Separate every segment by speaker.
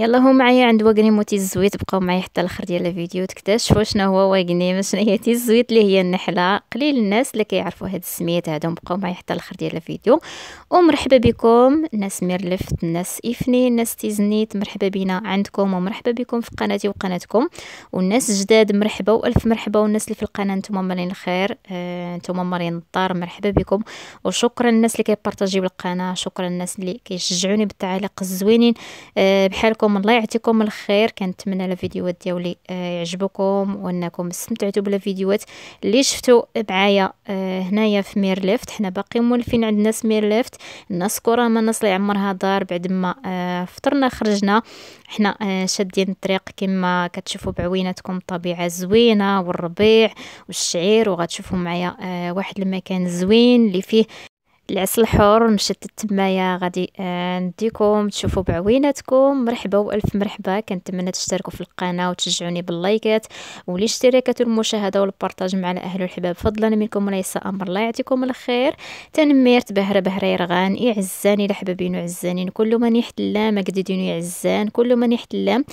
Speaker 1: يلا هو معايا عند واغنيم موتي الزويت بقاو معايا حتى الاخر ديال الفيديو تكتشفوا شنو هو واغنيم شنو هي تي الزويت اللي هي النحله قليل الناس اللي كيعرفوا هاد السميات هادو بقاو معايا حتى الاخر ديال الفيديو ومرحبا بكم ناس ميرلفت ناس افني ناس تيزنيت مرحبا بينا عندكم ومرحبا بكم في قناتي وقناتكم والناس جداد مرحبا والف مرحبا والناس اللي في القناه نتوما مالين خير آه، نتوما آه مالين الدار مرحبا بكم وشكرا الناس اللي كيبارطاجيو القناه شكرا الناس اللي كيشجعوني بالتعاليق الزوينين آه بحالكم لكم الله يعطيكم الخير كنتمنى الفيديوهات ديالي آه، يعجبكم وانكم استمتعتوا بالفيديوهات اللي شفتوا معايا آه، هنايا في مير ليفت حنا باقي مولفين عند ناس مير ليفت الناس كرامه الناس اللي عمرها دار بعد ما آه، فطرنا خرجنا حنا شادين الطريق كما كتشوفوا بعويناتكم الطبيعه زوينه والربيع والشعير وغتشوفوا معايا واحد المكان زوين اللي فيه العسل الحر مشتت تمايا غادي آه، نديكم تشوفوا بعويناتكم مرحبا والف مرحبا كنتمنى تشتركوا في القناه وتشجعوني باللايكات والاشتراكات والمشاهده والبارطاج مع الاهل والحباب فضلا منكم وليس امر الله يعطيكم الخير تنميرت تبهر بهر يرغان اعزاني لحبابين وعزانين كل من يحتلام مجددين يعزان كل من يحتلام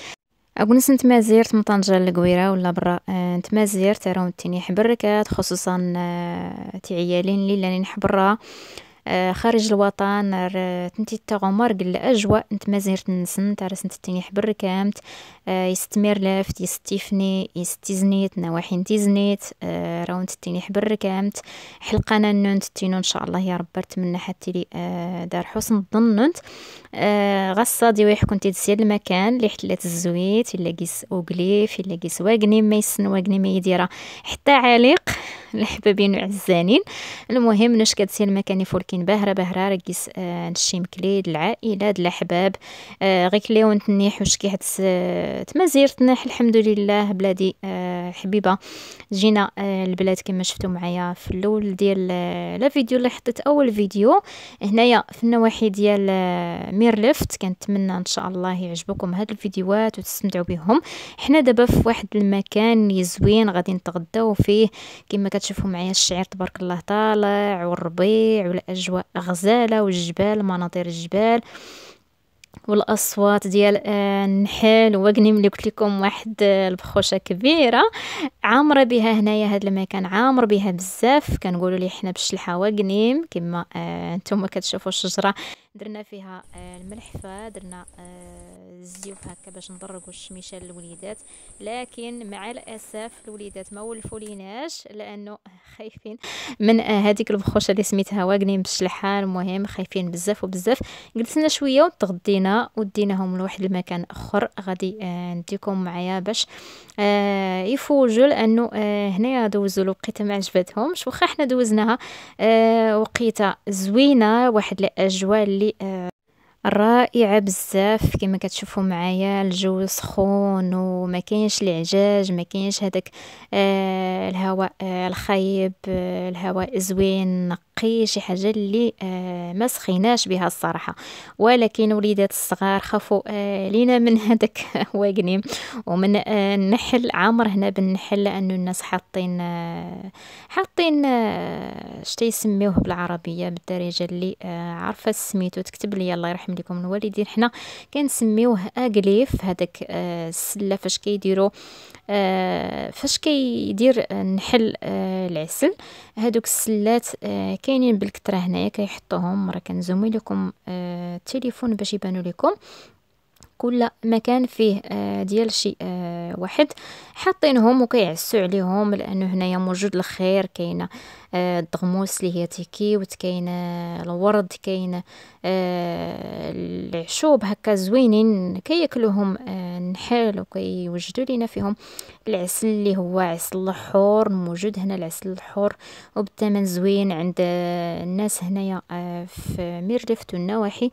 Speaker 1: نتما نتمازيرت من طنجة لقويرة ولا برا آه، نتمازيرت راهم تيني حبركات خصوصا آه، تي عيالين لي لاني نحبرها آه، خارج الوطن آه، تنتي عمر قل الأجواء نت مازير نسن تارس راس نتيني حبر كامت آه، يستمر لافت يستيفني يستيزنيت نواحي نتيزنيت راو نت حبر كامت حلقانا ننت تينو إن شاء الله يا رب نتمنى حتى لي دار حسن الظن انت غصة دي ويح كنت تسير المكان لي حتلات الزويت إلا قيس أوغليف إلا قيس واقني ما يسن واقني ما يديرا حتى عالق الحبابين وعزانين المهم نش كتسير مكاني فولكين باهره باهره راكيس آه، نشيم كليد العائله دل الاحباب آه، غيك غير كليو وش كي كي آه، تمازير تنيح الحمد لله بلادي حبيبه جينا البلاد كما شفتوا معايا في الاول ديال لا فيديو اللي حطيت اول فيديو هنايا في النواحي ديال ميرلفت كنتمنى ان شاء الله يعجبكم هاد الفيديوهات وتستمتعوا بهم حنا دابا في واحد المكان زوين غادي نتغداو فيه كما كتشوفوا معايا الشعير تبارك الله طالع والربيع والاجواء غزاله والجبال مناظر الجبال والاصوات ديال النحل وقني ملي قلت لكم واحد البخوشه كبيره عامره بها هنايا هاد المكان عامر بها بزاف كنقولوا لي حنا بالشلحه وقنيم كما آه، نتوما كتشوفوا الشجره درنا فيها آه، الملحفه درنا آه، نزيوه هكا باش نضرقوا الشميشه للوليدات لكن مع الاسف الوليدات ما ولفوا ليناش لانه خايفين من هذيك البخوشه اللي سميتها واقنين بالشلحه المهم خايفين بزاف وبزاف جلسنا شويه وتغدينا وديناهم لواحد المكان اخر غادي آه، نديكم معايا باش آه، يفوجوا لانه آه، هنايا دوزوا الوقيته ما عجبتهمش واخا حنا دوزناها وقيته زوينه واحد الاجواء اللي رائعة بزاف كما كتشوفوا معايا الجو سخون وما كاينش العجاج ما كاينش هذاك آه الهواء آه الخيب آه الهواء زوين نقي شي حاجه اللي آه ما سخيناش بها الصراحه ولكن وليدات الصغار خافوا آه لينا من هذاك واقني ومن آه النحل عامر هنا بالنحل لانه الناس حاطين آه حاطين آه شتي يسميوه بالعربيه بالدارجه اللي آه عارفه سميتو تكتب لي الله يرحم لكم الوالدين حنا كنسميوه اغليف هذاك آه، السله فاش كيديروا آه، فاش كيدير آه، نحل العسل هادوك السلات كاينين بالكثره هنايا كيحطوهم راه كنزومي لكم التليفون باش يبانوا لكم كل مكان فيه آه، ديال شي آه، واحد حاطينهم وكيعسوا عليهم لانه هنايا موجود الخير كاينه آه، الضغموس اللي هي تيكيوت كاين الورد كاين العشوب هكا زوينين كياكلوهم النحل وكيوجدوا لينا فيهم العسل اللي هو عسل الحور موجود هنا العسل الحور وبالثمن زوين عند الناس هنايا في ميردفت والنواحي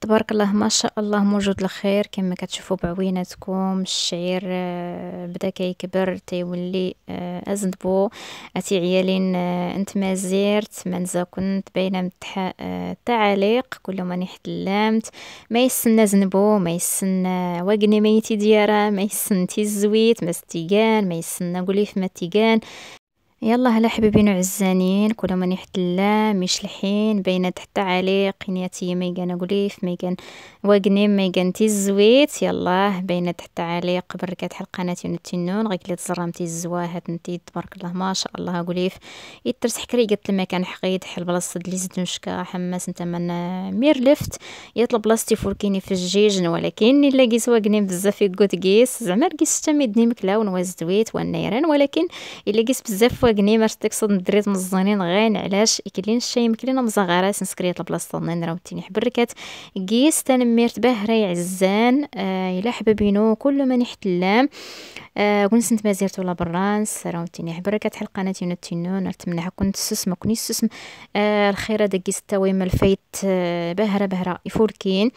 Speaker 1: تبارك الله ما شاء الله موجود الخير كما كتشوفوا بعويناتكم الشعير آه، بدا كيكبر تيولي آه، ازنبو اتي عيالين آه، انت ما زيرت منزا كنت بين التعاليق كل ما نحت لامت ما يسن زنبو ما يسن واقني ميتي ديارة ما يسن تيزويت ما استيقان ما يسن قولي في ما تيغان يلا هلا حبيبين وعزانين كل من الله مش لحين بين تحت علي نياتي ميغان قليف ميغان واقنيم ميغان تيزويت يلا بين تحت عليق بركات حل قناتي نتنون غيك لي تزرمتي الزواهات نتي تبارك الله ما شاء الله قليف يترس حكري قلت المكان حقيد حل بلاصه لي نشكا حماس انت من مير لفت يطلب بلاصتي فوركيني في الجيجن ولكن الا قيس واقنيم بزاف في قيس زعما قيس تمدني مكلا ونواز دويت والنيران ولكن الا قيس بزاف واكني ماش تقصد دريت مزنين غين علاش يكلين الشاي مكلينا مزغارات نسكريات البلاصه نرى تيني حبركات قيس تنميرت يعزان عزان آه حبابينو كل من يحتلام آه كنت سنت مازيرت ولا برانس راه تيني حبركات حلقه قناه تينون نتمنى كنت ما كوني سسم آه الخيره دقيس التويمه الفايت آه بهره بهره يفولكين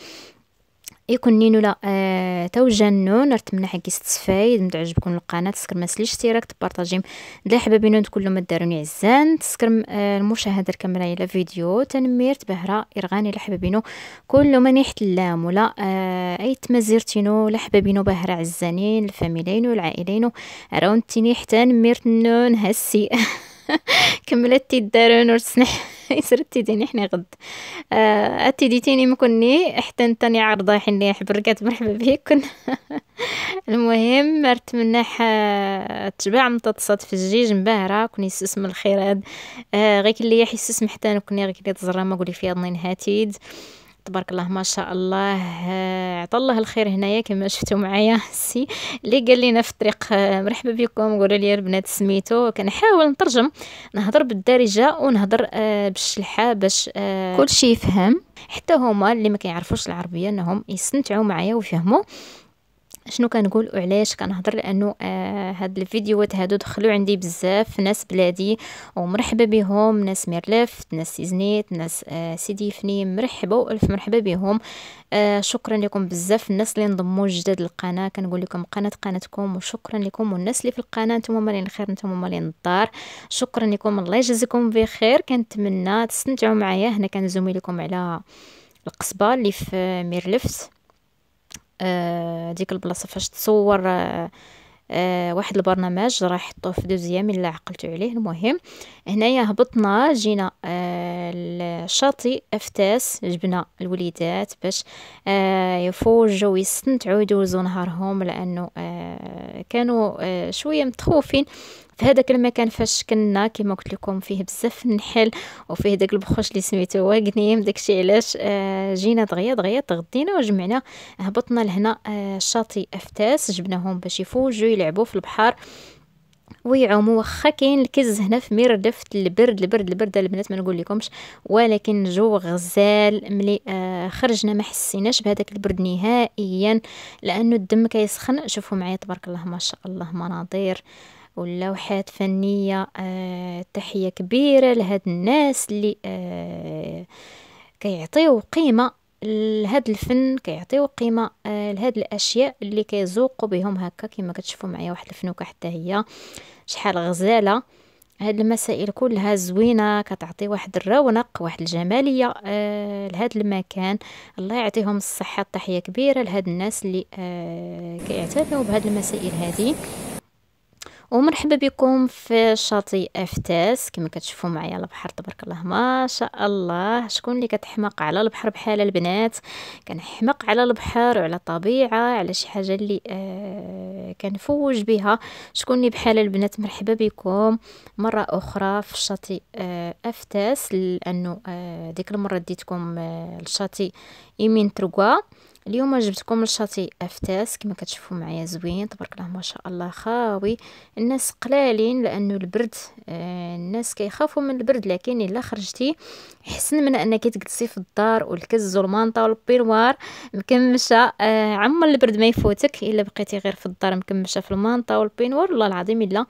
Speaker 1: يكون نينولا آه توجه النون رتمنا حق استفايد متعجبكم القناه تسكر ما تسليش اشتراك تبارطاجيم دلا حبابين ما داروني عزان تسكر آه، المشاهده الكامله الى فيديو تنمير تبهرة ارغاني لحبابينو كل من يحتلام ولا آه اي تمازيرتينو لحبابينو بهرة عزانين الفاميلين والعائلين راون تنيح حتى نمير النون هسي كملتي الدارون ورسنح يصير تيديني حنا غد آه تيني مكني حتى نتاني عرضة حني حبركات مرحبا بيك كن المهم رت منح تباع مطاطسات في الجيج مبهرة كوني يسس من الخيرات آه اللي كلي يحسس محتان كوني غيك اللي تزرى ما قولي في يضنين هاتيد آه تبارك الله ما شاء الله عطا الله الخير هنايا كما شفتوا معايا السي اللي قال لنا في الطريق مرحبا بكم قولوا لي البنات سميتو كنحاول نترجم نهضر بالدارجه ونهضر آه، بالشلحه باش آه، كلشي يفهم حتى هما اللي ما كيعرفوش العربيه انهم يستمتعوا معايا ويفهموا شنو كنقول وعلاش كنهضر لانه آه هاد الفيديوهات هادو دخلوا عندي بزاف ناس بلادي ومرحبا بهم ناس ميرلف ناس سيزنيت ناس آه سيدي فني مرحبا والف مرحبا بهم آه شكرا لكم بزاف الناس اللي انضموا جداد للقناه كنقول لكم قناه قناتكم وشكرا لكم والناس اللي في القناه نتوما مالين الخير نتوما مالين الدار شكرا لكم الله يجزيكم بخير كنتمنى تستمتعوا معايا هنا كنزومي لكم على القصبه اللي في ميرلفت آه، ديك البلاصه فاش تصور آه، آه، واحد البرنامج راه يحطوه في دوزيام الا عقلتو عليه المهم هنايا هبطنا جينا الشاطئ افتاس جبنا الوليدات باش يفوجوا ويستمتعوا يدوزوا نهارهم لانه كانوا آه، شويه متخوفين في هذاك المكان فاش كنا كما قلت لكم فيه بزاف النحل وفيه داك البخوش اللي سميتو واقنيم داكشي علاش آه، جينا دغيا دغيا تغدينا وجمعنا هبطنا لهنا الشاطئ آه، افتاس جبناهم باش يفوجوا يلعبوا في البحر ويعوم واخا كاين الكز هنا في ميردفت البرد البرد البرد البنات ما نقول لكمش ولكن جو غزال ملي آه خرجنا ما حسيناش بهذاك البرد نهائيا لانه الدم كيسخن شوفوا معايا تبارك الله ما شاء الله مناظير واللوحات فنية آه تحية كبيرة لهاد الناس اللي آه كيعطيو قيمة لهاد الفن كيعطيو قيمه آه، لهاد الاشياء اللي كيزوقوا بهم هكا كما كتشوفوا معايا واحد الفنوكه حتى هي شحال غزاله هاد المسائل كلها زوينه كتعطي واحد الرونق واحد الجماليه لهذا آه، لهاد المكان الله يعطيهم الصحه تحيه كبيره لهاد الناس اللي آه، كيعتنوا بهاد المسائل هذه ومرحبا بكم في شاطئ افتاس كما كتشوفوا معايا البحر تبارك الله ما شاء الله شكون اللي كتحماق على البحر بحال البنات كنحماق على البحر وعلى الطبيعه على شي حاجه اللي آه كنفوج بها شكون اللي بحال البنات مرحبا بكم مره اخرى في شاطئ آه افتاس لانه آه ديك المره ديتكم آه لشاطئ ايمين تركوا اليوم جبتكم الشاطي افتاس كما كتشوفوا معايا زوين تبارك الله ما شاء الله خاوي الناس قلالين لانه البرد آه، الناس كيخافوا من البرد لكن الا خرجتي حسن من انك تجلسي في الدار والكز والمانطا والبيروار مكمشه آه، عمر البرد ما يفوتك الا بقيتي غير في الدار مكمشه في المانطا والبينوار والله العظيم الا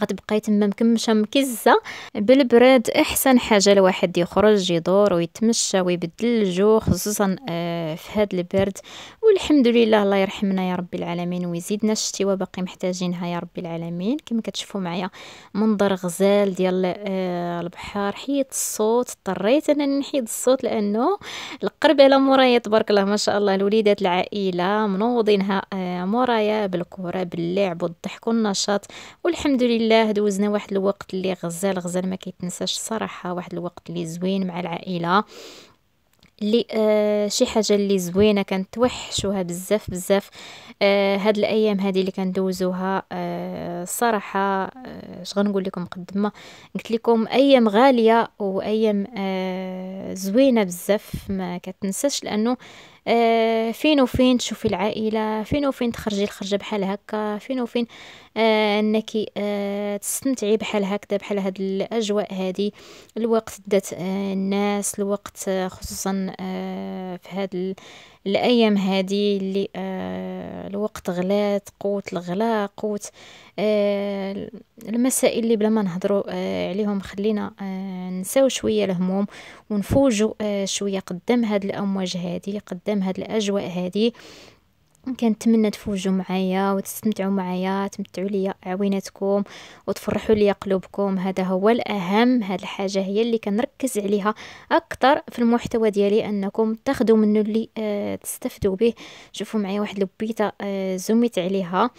Speaker 1: غتبقاي تما مكمشه مكزه بالبراد احسن حاجه الواحد يخرج يدور ويتمشى ويبدل الجو خصوصا آه، في هاد البرد والحمد لله الله يرحمنا يا رب العالمين ويزيدنا الشتيوه باقي محتاجينها يا رب العالمين كما كتشوفوا معايا منظر غزال ديال آه، البحر حيت الصوت اضطريت انا نحيد الصوت لانه القرب على مورايا تبارك الله ما شاء الله الوليدات العائله منوضينها آه، مورايا بالكره باللعب والضحك والنشاط والحمد لله لله دوزنا واحد الوقت اللي غزال غزال ما كيتنساش الصراحه واحد الوقت اللي زوين مع العائله لي آه شي حاجه اللي زوينه كنتوحشوها بزاف بزاف آه هاد الايام هادي اللي كندوزوها آه, آه، اش آه غنقول لكم قد ما قلت لكم ايام غاليه وايام آه زوينه بزاف ما كتنساش لانه آه آه فين وفين تشوفي العائلة فين وفين تخرجي الخرجة بحال هكا فين وفين آه انك آه تستمتعي بحال هكذا بحال هاد الاجواء هذه الوقت دات آه الناس الوقت آه، خصوصا آه في هاد الايام هذه اللي آه الوقت غلات قوت الغلاء قوت آه المسائل اللي بلا ما نهضروا آه عليهم خلينا آه نساو شويه الهموم ونفوجوا آه شويه قدام هاد الامواج هذه قدام هاد الاجواء هذه كنتمنى تفوجوا معايا وتستمتعوا معايا تمتعوا لي عويناتكم وتفرحوا لي قلوبكم هذا هو الاهم هذه الحاجه هي اللي كنركز عليها اكثر في المحتوى ديالي انكم تاخذوا منه اللي آه، تستفدوا به شوفوا معايا واحد لبيته آه زوميت عليها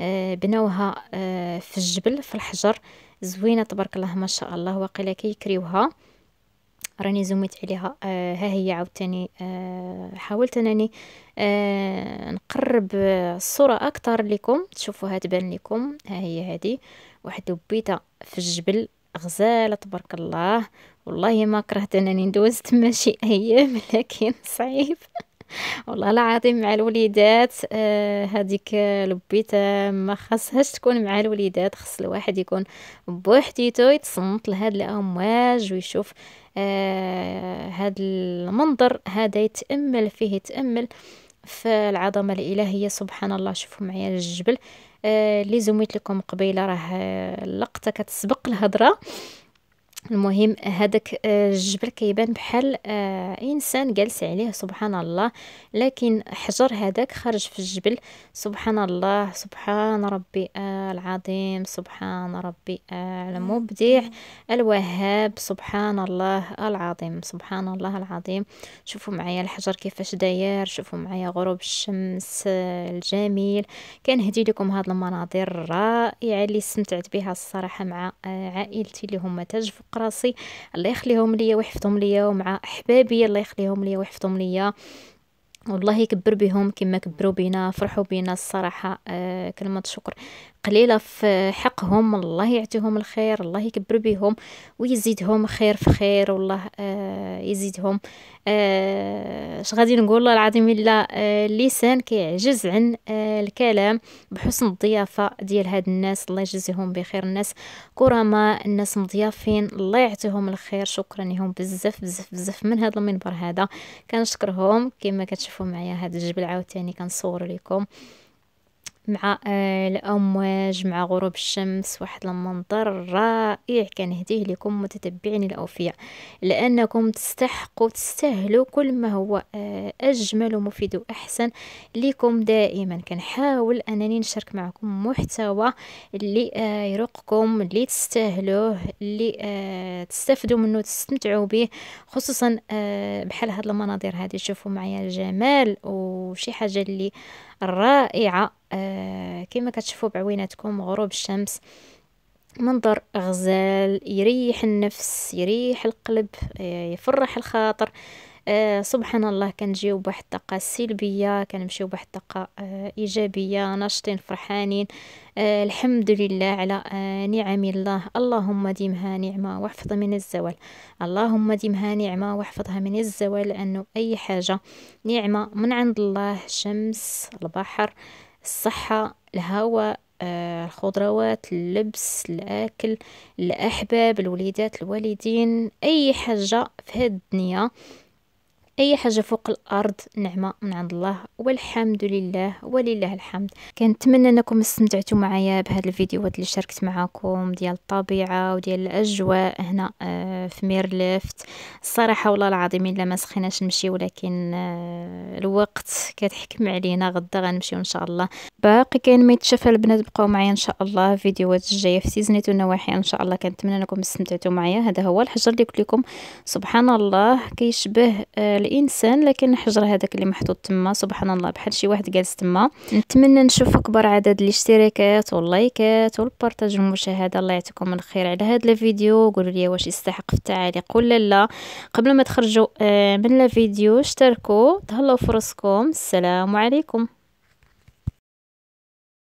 Speaker 1: آه، بنوها آه، في الجبل في الحجر زوينه تبارك الله ما شاء الله واقيلا كيكريوها كي راني زوميت عليها آه، ها هي عاوتاني آه، حاولت انني آه، نقرب الصوره اكثر لكم تشوفوها تبان لكم ها هي هذه واحد لبيته في الجبل غزاله تبارك الله والله ما كرهت انني ندوز تما شي ايام لكن صعيب والله العظيم مع الوليدات آه، هذيك لبيت آه، ما خاصهاش تكون مع الوليدات خص الواحد يكون بوحديتو يتصنت لهاد الامواج ويشوف آه هاد المنظر هذا يتامل فيه يتامل في العظمه الالهيه سبحان الله شوفوا معايا الجبل اللي آه، زميت لكم قبيله راه اللقطه كتسبق الهضره المهم هذاك آه، الجبل كيبان بحال آه، انسان جالس عليه سبحان الله لكن حجر هذاك خرج في الجبل سبحان الله سبحان ربي آه، العظيم سبحان ربي المبدع الوهاب سبحان الله العظيم سبحان الله العظيم شوفوا معايا الحجر كيفاش داير شوفوا معايا غروب الشمس الجميل كنهدي لكم هاد المناظر الرائعه اللي استمتعت بها الصراحه مع عائلتي اللي هما تجفوا حق راسي الله يخليهم ليا ويحفظهم ليا ومع احبابي الله يخليهم ليا ويحفظهم ليا والله يكبر بهم كما كبروا بينا فرحوا بينا الصراحه آه كلمه شكر قليله في حقهم الله يعطيهم الخير الله يكبر بهم ويزيدهم خير في خير والله آه يزيدهم آه اش غادي نقول والله العظيم الا آه، اللسان كيعجز عن آه، الكلام بحسن الضيافه ديال هاد الناس الله يجزيهم بخير الناس كرماء الناس مضيافين الله يعطيهم الخير شكرا لهم بزاف بزاف بزاف من هذا المنبر هذا كنشكرهم كما كتشوفوا معايا هذا الجبل عاوتاني كنصور لكم مع آه، الأمواج مع غروب الشمس واحد المنظر رائع كنهديه لكم متتبعين الأوفياء لأنكم تستحقوا تستاهلوا كل ما هو آه، أجمل ومفيد وأحسن لكم دائما كنحاول أنني نشارك معكم محتوى اللي آه، يرقكم اللي تستاهلوه اللي تستفدوا منه وتستمتعوا به خصوصا بحال هاد المناظر هذه شوفوا معايا الجمال وشي حاجة اللي رائعة آه، كما كتشوفوا بعويناتكم غروب الشمس منظر غزال يريح النفس يريح القلب آه، يفرح الخاطر آه، سبحان الله كنجيو بواحد الطاقه سلبيه كنمشيو بواحد الطاقه آه، ايجابيه ناشطين فرحانين آه، الحمد لله على نعم الله اللهم ديمها نعمه واحفظها من الزوال اللهم ديمها نعمه واحفظها من الزوال لانه اي حاجه نعمه من عند الله الشمس البحر الصحه الهواء الخضروات اللبس الأكل الأحباب الوليدات الوالدين أي حاجة في هذه الدنيا اي حاجه فوق الارض نعمه من عند الله والحمد لله ولله الحمد كنتمنى انكم استمتعتوا معايا بهذا الفيديوهات اللي شاركت معاكم ديال الطبيعه وديال الاجواء هنا آه، في ميرلفت الصراحه والله العظيم الا ما سخيناش نمشي ولكن آه، الوقت كتحكم علينا غدا غنمشيو ان شاء الله باقي كاين ما يتشافى البنات بقاو معايا ان شاء الله فيديوهات الجايه في سيزنيت النواحي ان شاء الله كنتمنى انكم استمتعتوا معايا هذا هو الحجر اللي قلت لكم سبحان الله كيشبه آه، الانسان لكن حجر هذاك اللي محطوط تما سبحان الله بحال شي واحد جالس تما نتمنى نشوف اكبر عدد الاشتراكات واللايكات والبارطاج والمشاهده الله يعطيكم الخير على هذا الفيديو قولوا لي واش يستحق في التعليق ولا لا قبل ما تخرجوا آه، من الفيديو اشتركوا تهلاو فرصكم السلام عليكم